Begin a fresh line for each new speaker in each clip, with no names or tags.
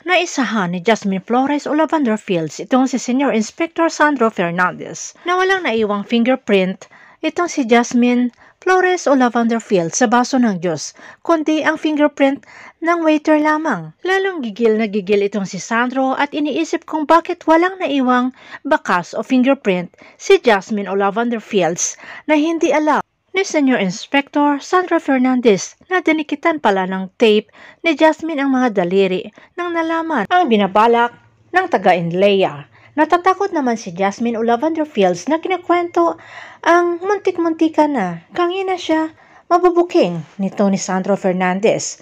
Naisahan ni Jasmine Flores o Lavender Fields itong si Senior Inspector Sandro Fernandez na walang naiwang fingerprint itong si Jasmine Flores o Lavender Fields sa baso ng Diyos, kundi ang fingerprint ng waiter lamang. Lalong gigil na gigil itong si Sandro at iniisip kung bakit walang naiwang bakas o fingerprint si Jasmine o Lavender Fields na hindi alam ni Senior Inspector Sandra Fernandez na dinikitan pala ng tape ni Jasmine ang mga daliri nang nalaman ang binabalak ng taga-inlaya. Natatakot naman si Jasmine o Lavender Fields na kinakwento ang muntik-muntika na kangina siya mabubuking ni Tony Sandro Fernandez.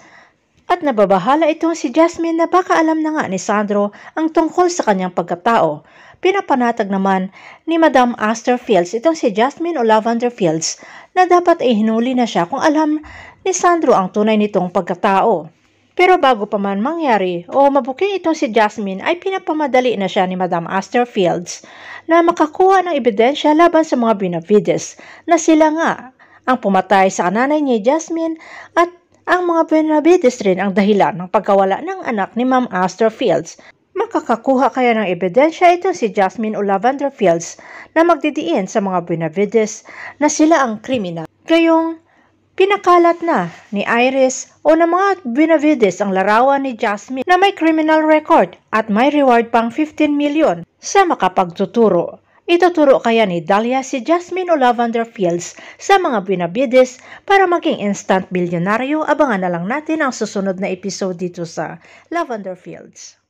At nababahala itong si Jasmine na baka alam na nga ni Sandro ang tungkol sa kanyang pagkatao. Pinapanatag naman ni Madam Aster Fields itong si Jasmine o Lavender Fields na dapat ay hinuli na siya kung alam ni Sandro ang tunay nitong pagkatao. Pero bago pa man mangyari o mabuking itong si Jasmine ay pinapamadali na siya ni Madam Astor Fields na makakuha ng ebidensya laban sa mga Benavides na sila nga ang pumatay sa kananay ni Jasmine at ang mga Benavides rin ang dahilan ng pagkawala ng anak ni Ma'am Astor Fields Nakakakuha kaya ng ebidensya itong si Jasmine o Lavandra Fields na magdidiin sa mga Benavides na sila ang kriminal. Gayong pinakalat na ni Iris o ng mga Benavides ang larawan ni Jasmine na may criminal record at may reward pang 15 million sa makapagtuturo. Ituturo kaya ni Dahlia si Jasmine o Lavender Fields sa mga binabidis para maging instant bilyonaryo. Abangan na lang natin ang susunod na episode dito sa Lavender Fields.